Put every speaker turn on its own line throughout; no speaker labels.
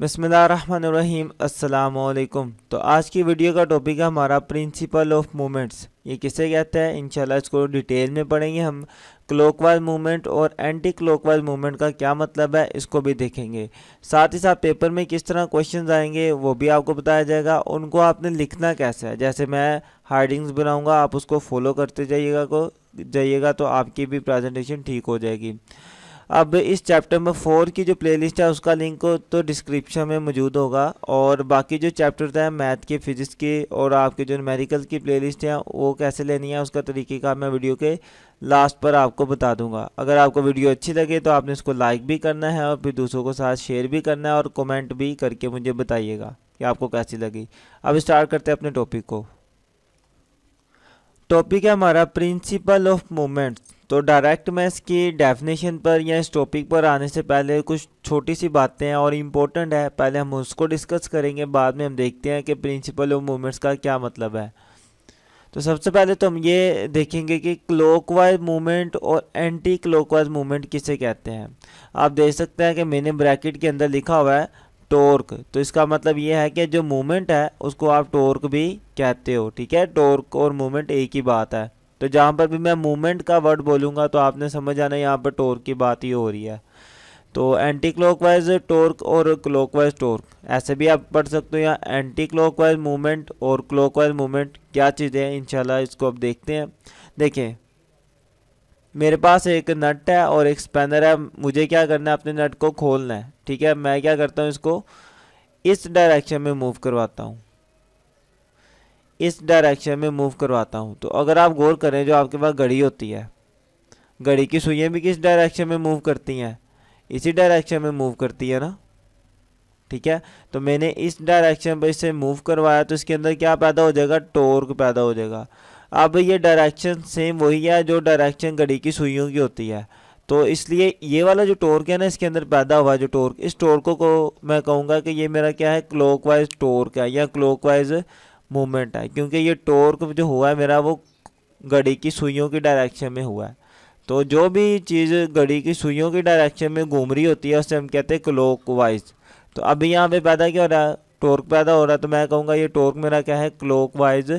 बसमीम् अल्लाम तो आज की वीडियो का टॉपिक है हमारा प्रिंसिपल ऑफ मूवमेंट्स ये किसे कहते हैं इंशाल्लाह इसको डिटेल में पढ़ेंगे हम क्लॉकवाइज मूवमेंट और एंटी क्लॉकवाइज मूवमेंट का क्या मतलब है इसको भी देखेंगे साथ ही साथ पेपर में किस तरह क्वेश्चन आएंगे वो भी आपको बताया जाएगा उनको आपने लिखना कैसे है जैसे मैं हार्डिंग्स बनाऊँगा आप उसको फॉलो करते जाइएगा को जाइएगा तो आपकी भी प्रेजेंटेशन ठीक हो जाएगी अब इस चैप्टर नंबर फ़ोर की जो प्लेलिस्ट है उसका लिंक तो डिस्क्रिप्शन में मौजूद होगा और बाकी जो चैप्टर हैं मैथ के फिज़िक्स के और आपके जो मेडिकल की प्लेलिस्ट हैं वो कैसे लेनी है उसका तरीक़ेकार मैं वीडियो के लास्ट पर आपको बता दूंगा अगर आपको वीडियो अच्छी लगे तो आपने इसको लाइक भी करना है और फिर दूसरों के साथ शेयर भी करना है और कमेंट भी करके मुझे बताइएगा कि आपको कैसी लगी अब स्टार्ट करते हैं अपने टॉपिक को टॉपिक है हमारा प्रिंसिपल ऑफ मोमेंट्स तो डायरेक्ट मैथ्स की डेफिनेशन पर या इस टॉपिक पर आने से पहले कुछ छोटी सी बातें हैं और इम्पोर्टेंट है पहले हम उसको डिस्कस करेंगे बाद में हम देखते हैं कि प्रिंसिपल ऑफ मूवमेंट्स का क्या मतलब है तो सबसे पहले तो हम ये देखेंगे कि वाइज मूवमेंट और एंटी वाइज मूवमेंट किसे कहते हैं आप देख सकते हैं कि मैंने ब्रैकेट के अंदर लिखा हुआ है टोर्क तो इसका मतलब ये है कि जो मूवमेंट है उसको आप टोर्क भी कहते हो ठीक है टोर्क और मूवमेंट एक ही बात है तो जहाँ पर भी मैं मूवमेंट का वर्ड बोलूँगा तो आपने समझ आना यहाँ पर टोर्क की बात ही हो रही है तो एंटी क्लॉकवाइज टोर्क और क्लॉकवाइज टोर्क ऐसे भी आप पढ़ सकते हो यहाँ एंटी क्लॉकवाइज मूवमेंट और क्लॉकवाइज मूवमेंट क्या चीज़ें हैं इंशाल्लाह इसको आप देखते हैं देखें मेरे पास एक नट है और एक स्पैनर है मुझे क्या करना है अपने नट को खोलना है ठीक है मैं क्या करता हूँ इसको इस डायरेक्शन में मूव करवाता हूँ इस डायरेक्शन में मूव करवाता हूँ तो अगर आप गौर करें जो आपके पास घड़ी होती है घड़ी की सुइयाँ भी किस डायरेक्शन में मूव करती हैं इसी डायरेक्शन में मूव करती है ना ठीक है तो मैंने इस डायरेक्शन पर इसे मूव करवाया तो इसके अंदर क्या पैदा हो जाएगा टोर्क पैदा हो जाएगा अब ये डायरेक्शन सेम वही है जो डायरेक्शन घड़ी की सुइयों की होती है तो इसलिए ये वाला जो टोर्क है ना इसके अंदर पैदा हुआ जो टोर्क इस टोर्क को मैं कहूँगा कि ये मेरा क्या है क्लॉकवाइज टोर्क है या क्लॉकवाइज मूवमेंट है क्योंकि ये टोर्क जो हुआ है मेरा वो घड़ी की सुइयों की डायरेक्शन में हुआ है तो जो भी चीज़ घड़ी की सुइयों की डायरेक्शन में घूम रही होती है उसे हम कहते हैं क्लोक वाइज तो अभी यहाँ पे पैदा क्या हो रहा है टोर्क पैदा हो रहा है तो मैं कहूँगा ये टोर्क मेरा क्या है क्लोक वाइज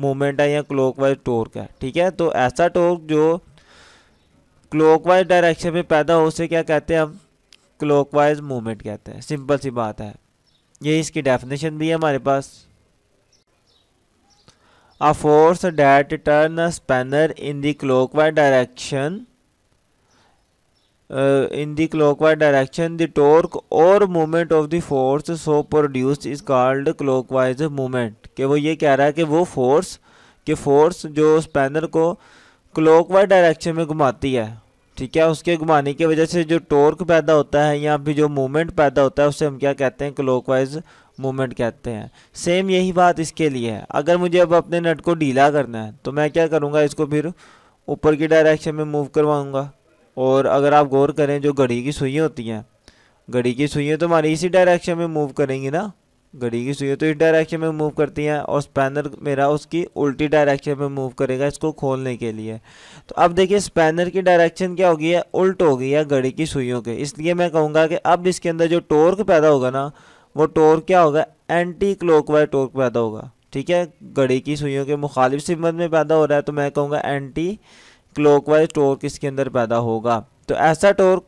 मूवमेंट है या क्लोक वाइज टोर्क है ठीक है तो ऐसा टोर्क जो क्लोक वाइज डायरेक्शन में पैदा हो उसे क्या कहते हैं हम क्लोक वाइज मूवमेंट कहते हैं सिंपल सी बात है ये इसकी डेफिनेशन भी है हमारे पास a force that turns a spanner in the clockwise direction uh, in the clockwise direction the torque or moment of the force so produced is called clockwise moment ke wo ye keh raha hai ke wo force ke force jo spanner ko clockwise direction mein ghumati hai ठीक है उसके घुमाने की वजह से जो torque पैदा होता है या फिर जो मूवमेंट पैदा होता है उसे हम क्या कहते हैं क्लॉकवाइज मूवमेंट कहते हैं सेम यही बात इसके लिए है अगर मुझे अब अपने नट को ढीला करना है तो मैं क्या करूँगा इसको फिर ऊपर की डायरेक्शन में मूव करवाऊँगा और अगर आप गौर करें जो घड़ी की सुइयाँ होती हैं घड़ी की सुइयाँ तो हमारी इसी डायरेक्शन में मूव करेंगी ना घड़ी की सुइयाँ तो इस डायरेक्शन में मूव करती हैं और स्पैनर मेरा उसकी उल्टी डायरेक्शन में मूव करेगा इसको खोलने के लिए तो अब देखिए स्पैनर की डायरेक्शन क्या होगी है उल्ट होगी या है घड़ी की सुइयों के इसलिए मैं कहूँगा कि अब इसके अंदर जो टोर्क पैदा होगा ना वो टोर क्या होगा एंटी वाइज टोर्क पैदा होगा ठीक है घड़ी की सुइयों के मुखालिफ सिमत में पैदा हो रहा है तो मैं कहूँगा एंटी वाइज टोर्क इसके अंदर पैदा होगा तो ऐसा टोर्क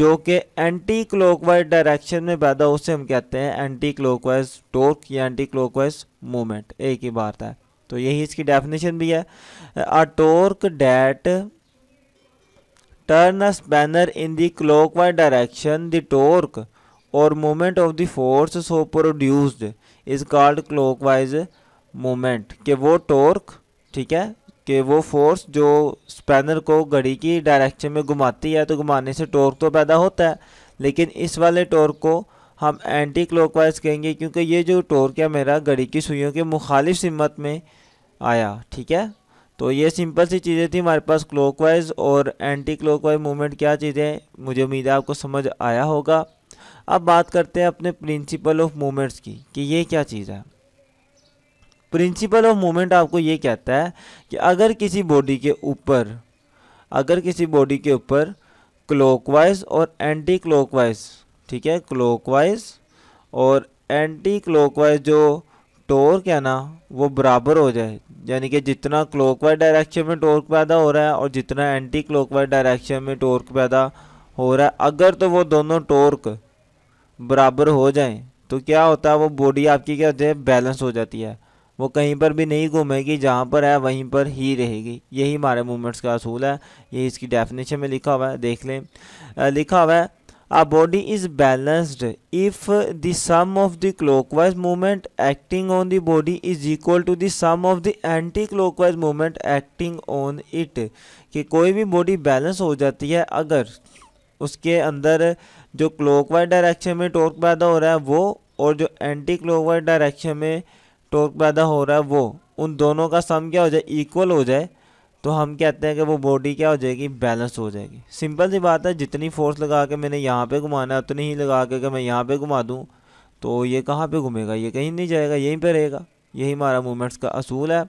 जो कि एंटी क्लॉकवाइज डायरेक्शन में पैदा हो उसे हम कहते हैं एंटी क्लॉकवाइज टोर्क या एंटी क्लॉकवाइज मूवमेंट एक ही बात है तो यही इसकी डेफिनेशन भी है a torque that turn a spanner in the clockwise direction the torque और moment of the force so produced is called clockwise moment कि वो टॉर्क ठीक है कि वो फोर्स जो स्पैनर को घड़ी की डायरेक्शन में घुमाती है तो घुमाने से टॉर्क तो पैदा होता है लेकिन इस वाले टॉर्क को हम एंटी क्लॉकवाइज कहेंगे क्योंकि ये जो टॉर्क है मेरा घड़ी की सुइयों के मुखालिफ सिमत में आया ठीक है तो ये सिंपल सी चीज़ें थी हमारे पास क्लॉकवाइज और एंटी क्लॉकवाइज मूवमेंट क्या चीज़ें मुझे उम्मीद है आपको समझ आया होगा अब बात करते हैं अपने प्रिंसिपल ऑफ मोमेंट्स की कि ये क्या चीज़ है प्रिंसिपल ऑफ मोमेंट आपको ये कहता है कि अगर किसी बॉडी के ऊपर अगर किसी बॉडी के ऊपर क्लॉकवाइज और एंटी क्लॉकवाइज ठीक है क्लॉकवाइज और एंटी क्लॉकवाइज जो टोर्क है ना वो बराबर हो जाए यानी कि जितना क्लॉकवाइज डायरेक्शन में टोर्क पैदा हो रहा है और जितना एंटी क्लॉकवाइज डायरेक्शन में टोर्क पैदा हो रहा है अगर तो वो दोनों टोर्क बराबर हो जाएं तो क्या होता है वो बॉडी आपकी क्या होती है बैलेंस हो जाती है वो कहीं पर भी नहीं घूमेगी जहाँ पर है वहीं पर ही रहेगी यही हमारे मूवमेंट्स का असूल है ये इसकी डेफिनेशन में लिखा हुआ है देख लें आ, लिखा हुआ है a body is balanced if the sum of the clockwise movement acting on the body is equal to the sum of the anti clockwise movement acting on it कि कोई भी बॉडी बैलेंस हो जाती है अगर उसके अंदर जो क्लॉकवाइज डायरेक्शन में टॉर्क पैदा हो रहा है वो और जो एंटी क्लॉकवाइज डायरेक्शन में टॉर्क पैदा हो रहा है वो उन दोनों का सम क्या हो जाए इक्वल हो जाए तो हम कहते हैं कि वो बॉडी क्या हो जाएगी बैलेंस हो जाएगी सिंपल सी बात है जितनी फोर्स लगा के मैंने यहाँ पे घुमाना है उतनी ही लगा के कि मैं यहाँ पे घुमा दूँ तो ये कहाँ पे घूमेगा ये कहीं नहीं जाएगा यहीं पे रहेगा यही हमारा मूवमेंट्स का असूल है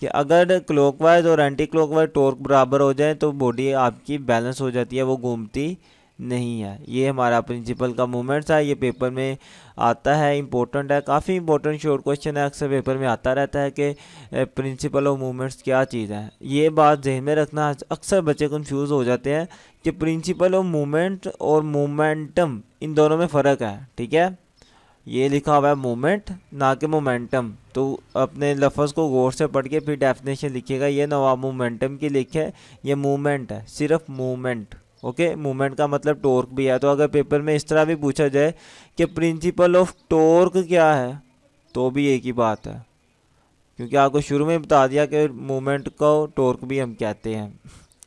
कि अगर क्लॉकवाइज और एंटी क्लॉकवाइज टॉर्क बराबर हो जाए तो बॉडी आपकी बैलेंस हो जाती है वो घूमती नहीं है ये हमारा प्रिंसिपल का मूवमेंट्स है ये पेपर में आता है इंपॉर्टेंट है काफ़ी इंपॉर्टेंट शॉर्ट क्वेश्चन है अक्सर पेपर में आता रहता है कि प्रिंसिपल ऑफ मूवमेंट्स क्या चीज़ है ये बात जहन में रखना अक्सर बच्चे कन्फ्यूज़ हो जाते हैं कि प्रिंसिपल ऑफ मूवमेंट और मोमेंटम इन दोनों में फ़र्क है ठीक है ये लिखा हुआ है मोमेंट ना कि मोमेंटम तो अपने लफ्ज़ को गौर से पढ़ के फिर डेफिनेशन लिखिएगा ये नवाब मोमेंटम की लिखे ये मूवमेंट है सिर्फ मूवमेंट ओके मूवमेंट का मतलब टोर्क भी है तो अगर पेपर में इस तरह भी पूछा जाए कि प्रिंसिपल ऑफ टोर्क क्या है तो भी एक ही बात है क्योंकि आपको शुरू में बता दिया कि मूवमेंट को टोर्क भी हम कहते हैं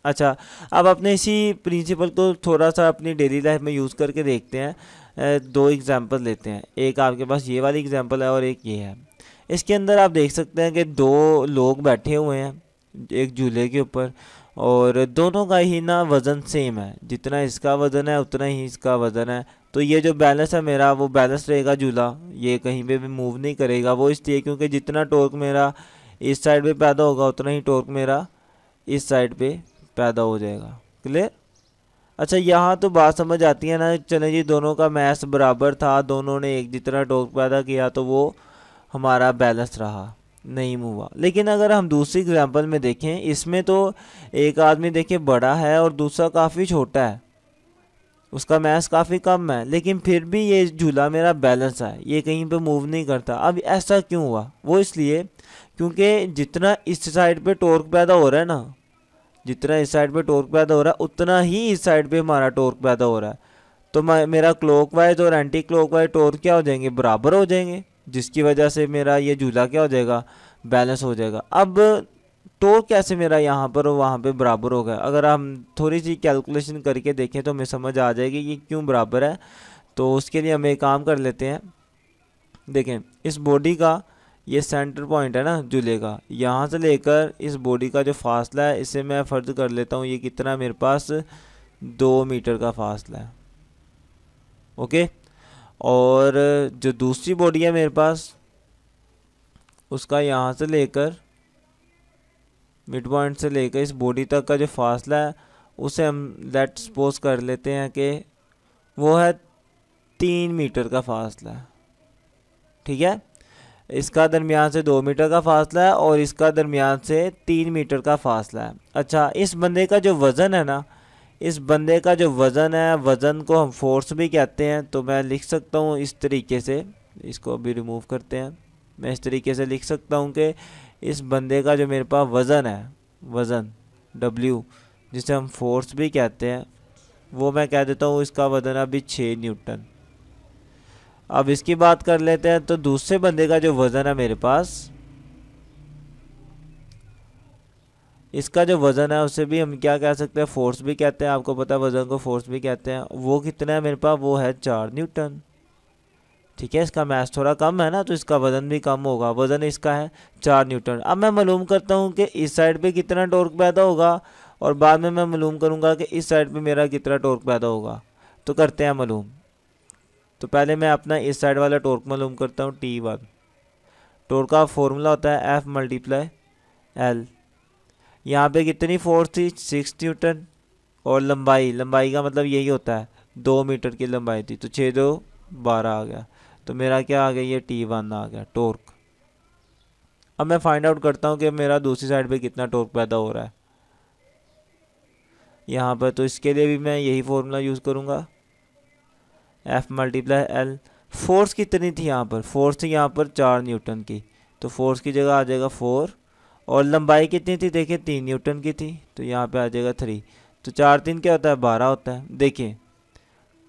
अच्छा अब अपने इसी प्रिंसिपल को थोड़ा सा अपनी डेली लाइफ में यूज़ करके देखते हैं दो एग्जांपल लेते हैं एक आपके पास ये वाली एग्जाम्पल है और एक ये है इसके अंदर आप देख सकते हैं कि दो लोग बैठे हुए हैं एक झूले के ऊपर और दोनों का ही ना वज़न सेम है जितना इसका वज़न है उतना ही इसका वज़न है तो ये जो बैलेंस है मेरा वो बैलेंस रहेगा झूला ये कहीं पे भी मूव नहीं करेगा वो इसलिए क्योंकि जितना टॉर्क मेरा इस साइड पे पैदा होगा उतना ही टॉर्क मेरा इस साइड पे पैदा हो जाएगा क्लियर अच्छा यहाँ तो बात समझ आती है ना चले जी दोनों का मैथ बराबर था दोनों ने एक जितना टॉर्क पैदा किया तो वो हमारा बैलेंस रहा नहीं मुआ हुआ लेकिन अगर हम दूसरी एग्जाम्पल में देखें इसमें तो एक आदमी देखिए बड़ा है और दूसरा काफ़ी छोटा है उसका मैस काफ़ी कम है लेकिन फिर भी ये झूला मेरा बैलेंस है ये कहीं पे मूव नहीं करता अब ऐसा क्यों हुआ वो इसलिए क्योंकि जितना इस साइड पे टोर्क पैदा हो रहा है ना जितना इस साइड पे टोर्क पैदा हो रहा है उतना ही इस साइड पे हमारा टोर्क पैदा हो रहा है तो मेरा क्लॉक वाइज और एंटी क्लॉक वाइज टोर्क क्या हो जाएंगे बराबर हो जाएंगे जिसकी वजह से मेरा ये झूला क्या हो जाएगा बैलेंस हो जाएगा अब टोर तो कैसे मेरा यहाँ पर वहाँ पे बराबर हो गया अगर हम थोड़ी सी कैलकुलेशन करके देखें तो हमें समझ आ जाएगी कि क्यों बराबर है तो उसके लिए हमें काम कर लेते हैं देखें इस बॉडी का ये सेंटर पॉइंट है ना झूले का यहाँ से लेकर इस बॉडी का जो फासला है इसे मैं फ़र्ज कर लेता हूँ ये कितना मेरे पास दो मीटर का फासला है ओके और जो दूसरी बॉडी है मेरे पास उसका यहाँ से लेकर मिड पॉइंट से लेकर इस बॉडी तक का जो फासला है उसे हम लेट सपोज कर लेते हैं कि वो है तीन मीटर का फासला ठीक है इसका दरमियान से दो मीटर का फासला है और इसका दरमियान से तीन मीटर का फासला है अच्छा इस बंदे का जो वज़न है ना इस बंदे का जो वज़न है वज़न को हम फोर्स भी कहते हैं तो मैं लिख सकता हूँ इस तरीके से इसको अभी रिमूव करते हैं मैं इस तरीके से लिख सकता हूँ कि इस बंदे का जो मेरे पास वज़न है वज़न डब्ल्यू जिसे हम फोर्स भी कहते हैं वो मैं कह देता हूँ इसका वज़न अभी छः न्यूटन अब इसकी बात कर लेते हैं तो दूसरे बंदे का जो वज़न है मेरे पास इसका जो वज़न है उसे भी हम क्या कह सकते हैं फोर्स भी कहते हैं आपको पता है वज़न को फोर्स भी कहते हैं वो कितना है मेरे पास वो है चार न्यूटन ठीक है इसका मैथ थोड़ा कम है ना तो इसका वज़न भी कम होगा वज़न इसका है चार न्यूटन अब मैं मालूम करता हूँ कि इस साइड पर कितना टोर्क पैदा होगा और बाद में मैं मालूम करूँगा कि इस साइड पर मेरा कितना टोर्क पैदा होगा तो करते हैं मालूम तो पहले मैं अपना इस साइड वाला टोर्क मालूम करता हूँ टी वन टोर्क का फॉर्मूला होता है एफ़ मल्टीप्लाई एल यहाँ पे कितनी फोर्स थी सिक्स न्यूटन और लंबाई लंबाई का मतलब यही होता है दो मीटर की लंबाई थी तो छः दो बारह आ गया तो मेरा क्या आ गया ये टी वन आ गया टोर्क अब मैं फाइंड आउट करता हूँ कि मेरा दूसरी साइड पे कितना टोर्क पैदा हो रहा है यहाँ पर तो इसके लिए भी मैं यही फार्मूला यूज़ करूँगा एफ मल्टीप्लाई एल फोर्स कितनी थी यहाँ पर फोर्स थी यहाँ पर चार न्यूटन की तो फोर्स की जगह आ जाएगा फोर और लंबाई कितनी थी देखिए तीन न्यूटन की थी तो यहाँ पे आ जाएगा थ्री तो चार तीन क्या होता है बारह होता है देखिए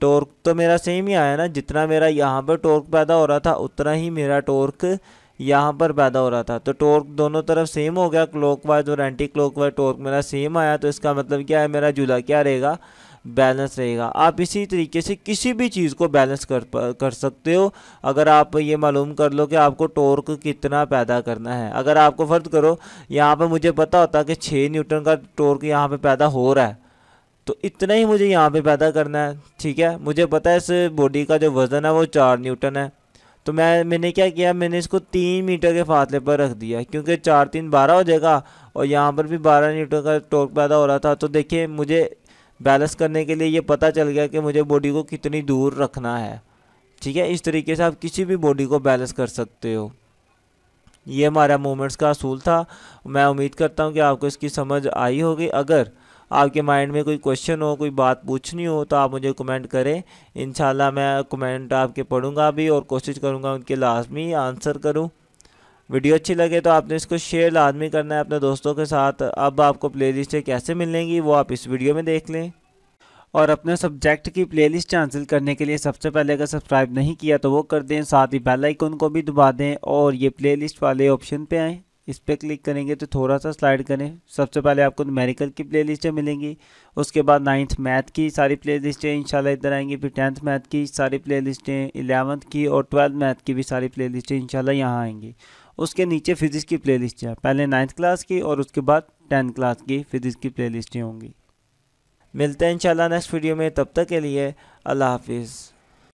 टॉर्क तो मेरा सेम ही आया ना जितना मेरा यहाँ पर टॉर्क पैदा हो रहा था उतना ही मेरा टॉर्क यहाँ पर पैदा हो रहा था तो टॉर्क दोनों तरफ सेम हो गया क्लॉकवाइज और एंटी क्लॉकवाइज टॉर्क मेरा सेम आया तो इसका मतलब क्या है मेरा जुदा क्या रहेगा बैलेंस रहेगा आप इसी तरीके से किसी भी चीज़ को बैलेंस कर कर सकते हो अगर आप ये मालूम कर लो कि आपको टोर्क कितना पैदा करना है अगर आपको फ़र्द करो यहाँ पर मुझे पता होता कि छः न्यूटन का टोर्क यहाँ पर पैदा हो रहा है तो इतना ही मुझे यहाँ पे पैदा करना है ठीक है मुझे पता है इस बॉडी का जो वज़न है वो चार न्यूटन है तो मैं मैंने क्या किया मैंने इसको तीन मीटर के फासले पर रख दिया क्योंकि चार तीन बारह हो जाएगा और यहाँ पर भी बारह न्यूटन का टॉर्क पैदा हो रहा था तो देखिए मुझे बैलेंस करने के लिए ये पता चल गया कि मुझे बॉडी को कितनी दूर रखना है ठीक है इस तरीके से आप किसी भी बॉडी को बैलेंस कर सकते हो ये हमारा मूवमेंट्स का असूल था मैं उम्मीद करता हूँ कि आपको इसकी समझ आई होगी अगर आपके माइंड में कोई क्वेश्चन हो कोई बात पूछनी हो तो आप मुझे कमेंट करें इन मैं कमेंट आपके पढ़ूंगा भी और कोशिश करूँगा उनके लाजमी आंसर करूँ वीडियो अच्छी लगे तो आपने इसको शेयर लाजमी करना है अपने दोस्तों के साथ अब आपको लिस्टें कैसे मिलेंगी वो आप इस वीडियो में देख लें और अपने सब्जेक्ट की प्लेलिस्ट हासिल करने के लिए सबसे पहले अगर सब्सक्राइब नहीं किया तो वो कर दें साथ ही बेल आइकन को भी दबा दें और ये प्लेलिस्ट वाले ऑप्शन पे आएँ इस पर क्लिक करेंगे तो थोड़ा सा स्लाइड करें सबसे पहले आपको न्यूमेरिकल की प्ले लिस्टें मिलेंगी उसके बाद नाइन्थ मैथ की सारी प्ले लिस्टें इंशाल्लाह इधर आएंगी फिर टेंथ मैथ की सारी प्ले लिस्टें इलेवंथ की और ट्वेल्थ मैथ की भी सारी प्ले लिस्टें इंशाल्लाह यहाँ आएंगी उसके नीचे फिजिक्स की प्लेलिस्ट है पहले नाइन्थ क्लास की और उसके बाद टेंथ क्लास की फिजिक्स की ही होंगी मिलते हैं इंशाल्लाह नेक्स्ट वीडियो में तब तक के लिए अल्लाह हाफिज़